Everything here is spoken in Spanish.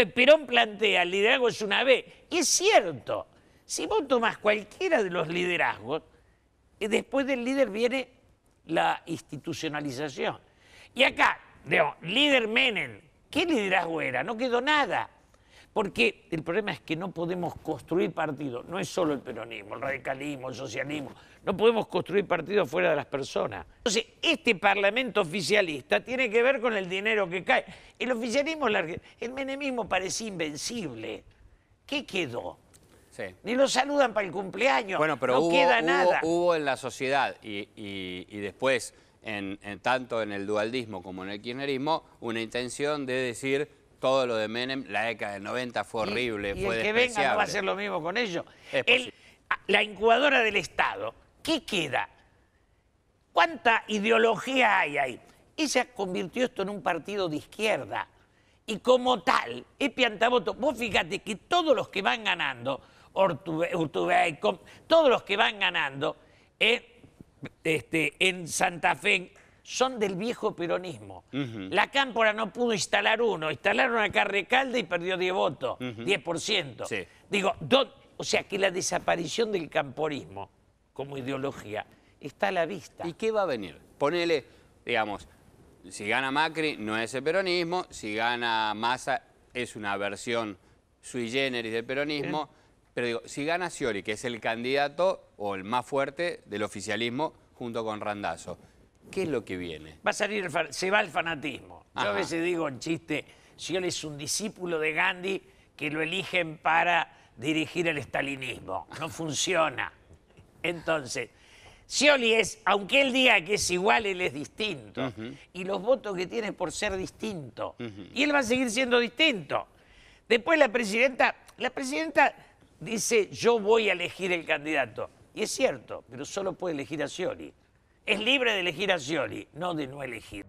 Entonces Perón plantea, el liderazgo es una B. Y es cierto, si vos tomás cualquiera de los liderazgos, eh, después del líder viene la institucionalización. Y acá, digo líder Menem, ¿qué liderazgo era? No quedó nada. Porque el problema es que no podemos construir partidos, no es solo el peronismo, el radicalismo, el socialismo, no podemos construir partidos fuera de las personas. Entonces, este parlamento oficialista tiene que ver con el dinero que cae. El oficialismo, el menemismo parecía invencible. ¿Qué quedó? Ni lo saludan para el cumpleaños. Bueno, pero no queda nada. Hubo, en la sociedad y, después, en, tanto en el dualdismo como en el kirchnerismo, una intención de decir todo lo de Menem, la década del 90 fue horrible, y el que venga no va a ser lo mismo con ellos. la incubadora del Estado, ¿qué queda? ¿Cuánta ideología hay ahí? Ella convirtió esto en un partido de izquierda. Y como tal, es piantaboto. Vos fíjate que todos los que van ganando, todos los que van ganando, eh, este, en Santa Fe, son del viejo peronismo. La Cámpora no pudo instalar uno, instalaron acá Recalde y perdió 10 votos, 10%. Digo, o sea que la desaparición del camporismo como ideología está a la vista. ¿Y qué va a venir? Ponele, digamos, si gana Macri no es el peronismo, si gana Massa es una versión sui generis del peronismo, pero digo, si gana Scioli, que es el candidato o el más fuerte del oficialismo junto con Randazzo... ¿Qué es lo que viene? Va a salir, se va el fanatismo. Yo a veces digo en chiste, si es un discípulo de Gandhi que lo eligen para dirigir el estalinismo. No funciona. Entonces, Scioli es, aunque él diga que es igual, él es distinto. Y los votos que tiene por ser distinto. Y él va a seguir siendo distinto. Después la presidenta, la presidenta dice, yo voy a elegir el candidato. Y es cierto, pero solo puede elegir a Scioli es libre de elegir a Scioli, no de no elegir.